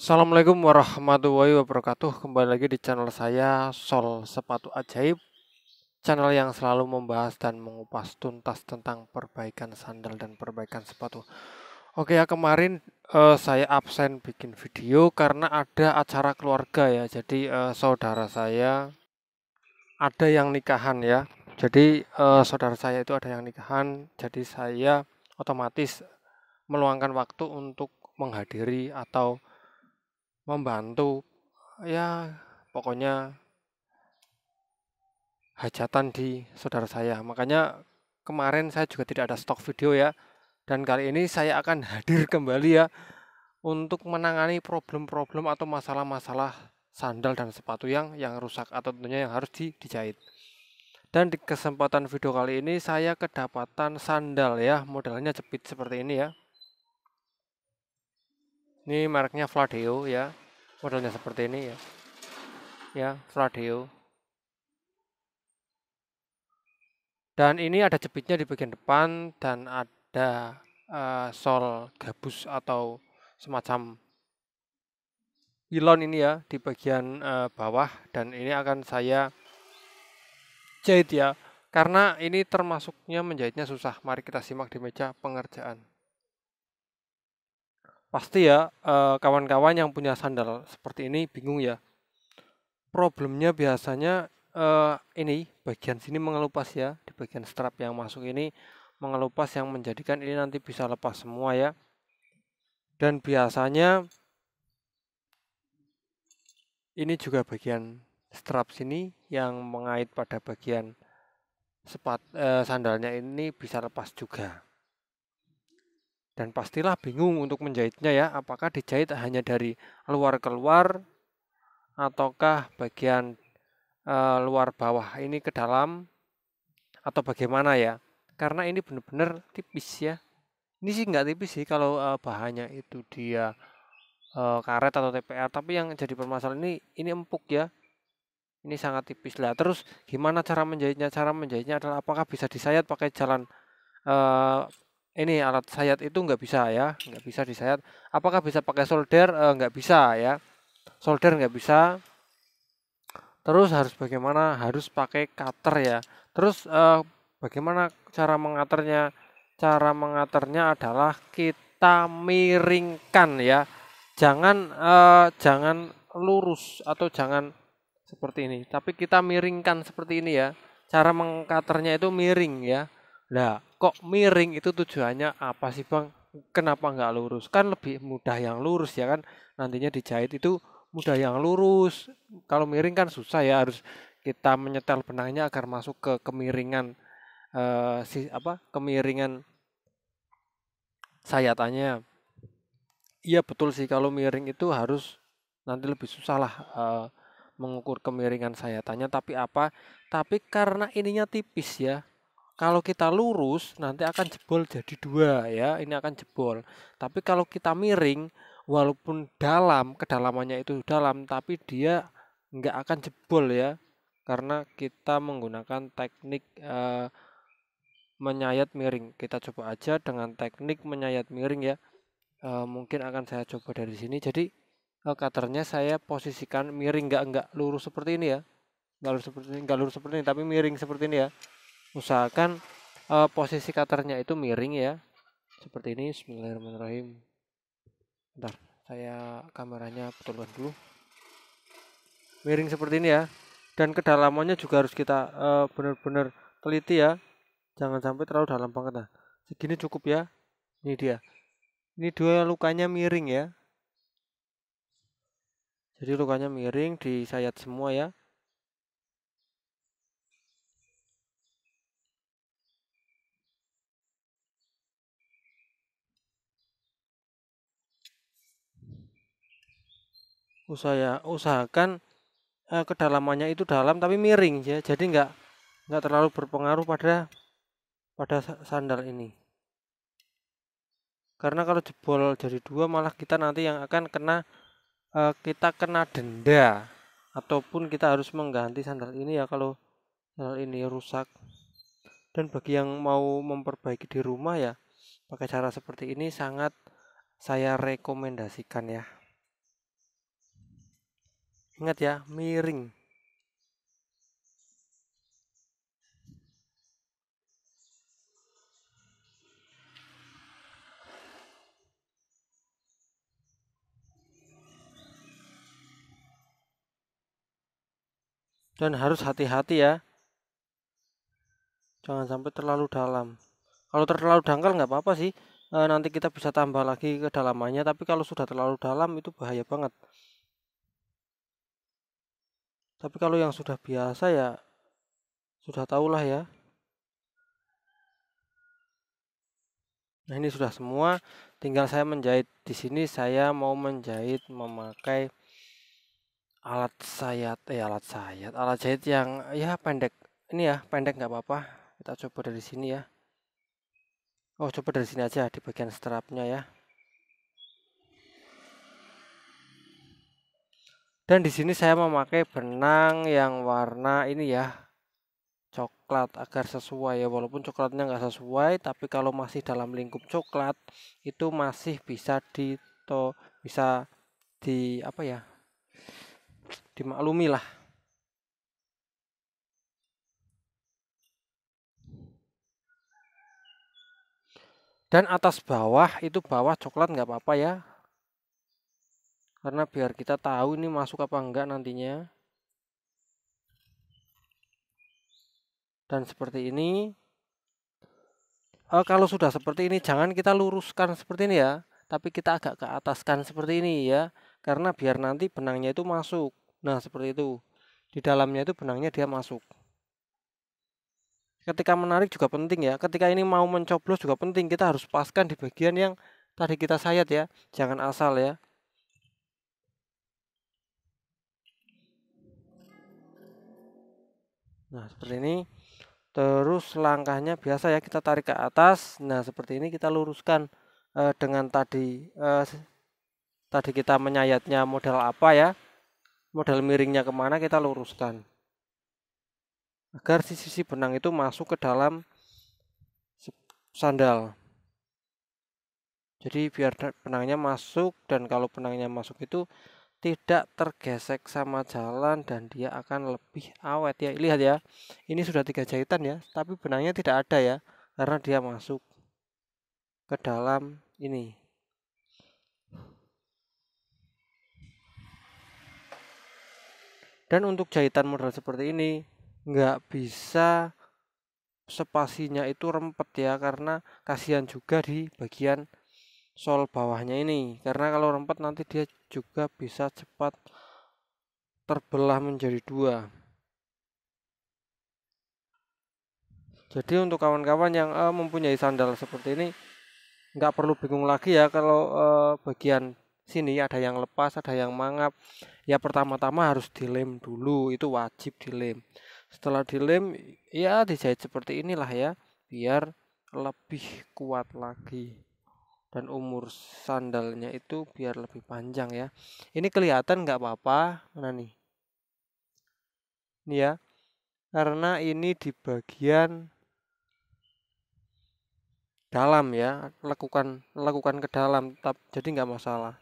Assalamualaikum warahmatullahi wabarakatuh Kembali lagi di channel saya Sol Sepatu Ajaib Channel yang selalu membahas dan mengupas tuntas tentang perbaikan sandal dan perbaikan sepatu Oke ya kemarin uh, saya absen bikin video karena ada acara keluarga ya Jadi uh, saudara saya ada yang nikahan ya Jadi uh, saudara saya itu ada yang nikahan Jadi saya otomatis meluangkan waktu untuk menghadiri atau membantu ya pokoknya hajatan di saudara saya. Makanya kemarin saya juga tidak ada stok video ya. Dan kali ini saya akan hadir kembali ya untuk menangani problem-problem atau masalah-masalah sandal dan sepatu yang yang rusak atau tentunya yang harus di, dijahit. Dan di kesempatan video kali ini saya kedapatan sandal ya, modelnya jepit seperti ini ya ini mereknya Fladeo ya modelnya seperti ini ya ya Fladeo dan ini ada jepitnya di bagian depan dan ada uh, sol gabus atau semacam ilon ini ya di bagian uh, bawah dan ini akan saya jahit ya karena ini termasuknya menjahitnya susah mari kita simak di meja pengerjaan pasti ya eh, kawan-kawan yang punya sandal seperti ini bingung ya problemnya biasanya eh, ini bagian sini mengelupas ya di bagian strap yang masuk ini mengelupas yang menjadikan ini nanti bisa lepas semua ya dan biasanya ini juga bagian strap sini yang mengait pada bagian sepat eh, sandalnya ini bisa lepas juga dan pastilah bingung untuk menjahitnya ya, apakah dijahit hanya dari luar ke luar, ataukah bagian e, luar bawah ini ke dalam atau bagaimana ya. Karena ini benar-benar tipis ya. Ini sih nggak tipis sih kalau e, bahannya itu dia e, karet atau TPR, tapi yang jadi permasalahan ini ini empuk ya, ini sangat tipis lah terus gimana cara menjahitnya cara menjahitnya adalah apakah bisa disayat pakai jalan e, ini alat sayat itu nggak bisa ya nggak bisa disayat apakah bisa pakai solder e, nggak bisa ya solder nggak bisa terus harus bagaimana harus pakai cutter ya terus e, bagaimana cara mengaternya cara mengaternya adalah kita miringkan ya jangan e, jangan lurus atau jangan seperti ini tapi kita miringkan seperti ini ya cara mengkaternya itu miring ya Nah, kok miring itu tujuannya apa sih, Bang? Kenapa nggak lurus? Kan lebih mudah yang lurus ya kan. Nantinya dijahit itu mudah yang lurus. Kalau miring kan susah ya, harus kita menyetel benangnya agar masuk ke kemiringan eh, si apa? kemiringan sayatannya. Iya betul sih kalau miring itu harus nanti lebih susah lah eh, mengukur kemiringan sayatannya tapi apa? Tapi karena ininya tipis ya, kalau kita lurus nanti akan jebol jadi dua ya ini akan jebol tapi kalau kita miring walaupun dalam kedalamannya itu dalam tapi dia nggak akan jebol ya karena kita menggunakan teknik eh, menyayat miring kita coba aja dengan teknik menyayat miring ya eh, mungkin akan saya coba dari sini jadi eh, cutternya saya posisikan miring nggak nggak lurus seperti ini ya nggak lurus seperti ini nggak lurus seperti ini tapi miring seperti ini ya usahakan uh, eh, posisi cutternya itu miring ya seperti ini Bismillahirrahmanirrahim bentar saya kameranya betulkan dulu miring seperti ini ya dan kedalamannya juga harus kita eh, benar-benar uh, teliti ya jangan sampai terlalu dalam banget nah segini cukup ya ini dia ini dua lukanya miring ya jadi lukanya miring di sayat semua ya Usaha usahakan eh, kedalamannya itu dalam tapi miring ya jadi nggak nggak terlalu berpengaruh pada pada sandal ini karena kalau jebol jadi dua malah kita nanti yang akan kena eh, kita kena denda ataupun kita harus mengganti sandal ini ya kalau sandal ini rusak dan bagi yang mau memperbaiki di rumah ya pakai cara seperti ini sangat saya rekomendasikan ya Ingat ya, miring. Dan harus hati-hati ya. Jangan sampai terlalu dalam. Kalau terlalu dangkal nggak apa-apa sih. E, nanti kita bisa tambah lagi kedalamannya. Tapi kalau sudah terlalu dalam itu bahaya banget tapi kalau yang sudah biasa ya sudah tahulah ya nah ini sudah semua tinggal saya menjahit di sini saya mau menjahit memakai alat sayat eh alat sayat alat jahit yang ya pendek ini ya pendek nggak apa-apa kita coba dari sini ya oh coba dari sini aja di bagian strapnya ya Dan di sini saya memakai benang yang warna ini ya coklat agar sesuai ya walaupun coklatnya nggak sesuai tapi kalau masih dalam lingkup coklat itu masih bisa di bisa di apa ya dimaklumi lah dan atas bawah itu bawah coklat nggak apa-apa ya karena biar kita tahu ini masuk apa enggak nantinya dan seperti ini oh, kalau sudah seperti ini jangan kita luruskan seperti ini ya tapi kita agak ke ataskan seperti ini ya karena biar nanti benangnya itu masuk nah seperti itu di dalamnya itu benangnya dia masuk ketika menarik juga penting ya ketika ini mau mencoblos juga penting kita harus paskan di bagian yang tadi kita sayat ya jangan asal ya Nah, seperti ini. Terus langkahnya biasa ya kita tarik ke atas. Nah, seperti ini kita luruskan uh, dengan tadi uh, tadi kita menyayatnya model apa ya? Model miringnya kemana kita luruskan. Agar sisi-sisi benang itu masuk ke dalam sandal. Jadi biar benangnya masuk dan kalau benangnya masuk itu tidak tergesek sama jalan dan dia akan lebih awet ya lihat ya ini sudah tiga jahitan ya tapi benangnya tidak ada ya karena dia masuk ke dalam ini dan untuk jahitan model seperti ini nggak bisa spasinya itu rempet ya karena kasihan juga di bagian sol bawahnya ini karena kalau rempet nanti dia juga bisa cepat terbelah menjadi dua jadi untuk kawan-kawan yang uh, mempunyai sandal seperti ini nggak perlu bingung lagi ya kalau uh, bagian sini ada yang lepas ada yang mangap ya pertama-tama harus dilem dulu itu wajib dilem setelah dilem ya dijahit seperti inilah ya biar lebih kuat lagi dan umur sandalnya itu biar lebih panjang ya ini kelihatan nggak apa-apa mana nih ini ya karena ini di bagian dalam ya lakukan lakukan ke dalam tetap jadi nggak masalah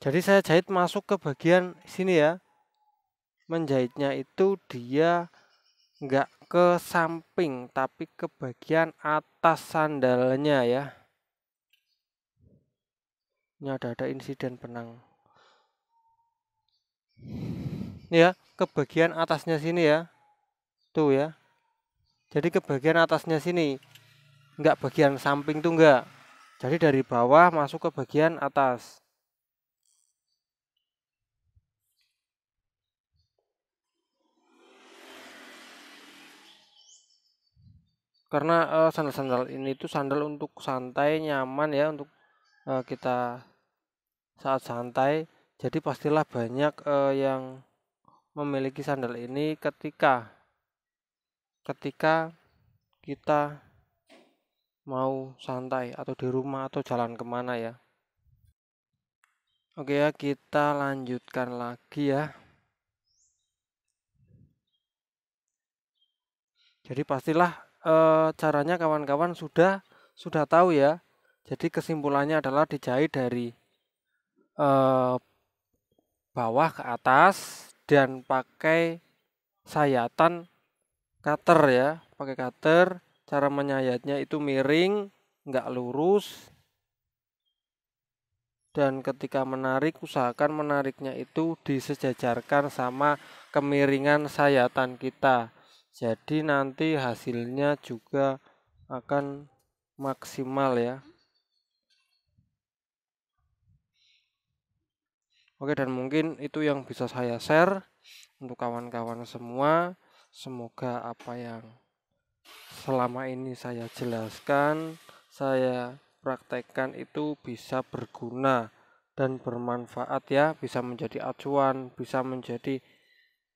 jadi saya jahit masuk ke bagian sini ya menjahitnya itu dia enggak ke samping tapi ke bagian atas sandalnya ya ini ada ada insiden benang ini ya ke bagian atasnya sini ya tuh ya jadi ke bagian atasnya sini enggak bagian samping tuh enggak jadi dari bawah masuk ke bagian atas karena sandal eh, sandal-sandal ini itu sandal untuk santai nyaman ya untuk uh, kita saat santai jadi pastilah banyak uh, yang memiliki sandal ini ketika ketika kita mau santai atau di rumah atau jalan kemana ya oke ya kita lanjutkan lagi ya jadi pastilah e, caranya kawan-kawan sudah sudah tahu ya. Jadi kesimpulannya adalah dijahit dari e, bawah ke atas dan pakai sayatan cutter ya, pakai cutter. Cara menyayatnya itu miring, nggak lurus. Dan ketika menarik, usahakan menariknya itu disejajarkan sama kemiringan sayatan kita jadi nanti hasilnya juga akan maksimal ya Oke dan mungkin itu yang bisa saya share untuk kawan-kawan semua semoga apa yang selama ini saya jelaskan saya praktekkan itu bisa berguna dan bermanfaat ya bisa menjadi acuan bisa menjadi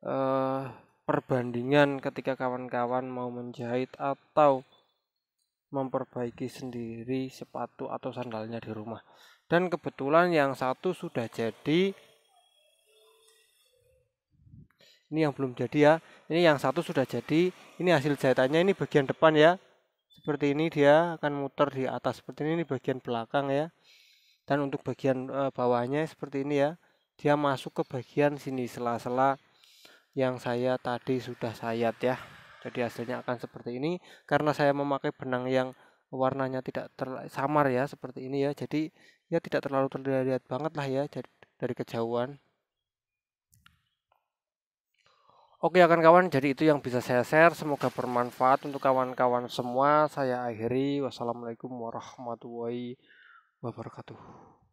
uh, perbandingan ketika kawan-kawan mau menjahit atau memperbaiki sendiri sepatu atau sandalnya di rumah. Dan kebetulan yang satu sudah jadi. Ini yang belum jadi ya. Ini yang satu sudah jadi. Ini hasil jahitannya ini bagian depan ya. Seperti ini dia akan muter di atas seperti ini, ini bagian belakang ya. Dan untuk bagian eh, bawahnya seperti ini ya. Dia masuk ke bagian sini sela-sela yang saya tadi sudah sayat ya jadi hasilnya akan seperti ini karena saya memakai benang yang warnanya tidak terlalu samar ya seperti ini ya jadi ya tidak terlalu terlihat banget lah ya jadi, dari kejauhan Oke akan kawan, jadi itu yang bisa saya share. Semoga bermanfaat untuk kawan-kawan semua. Saya akhiri. Wassalamualaikum warahmatullahi wabarakatuh.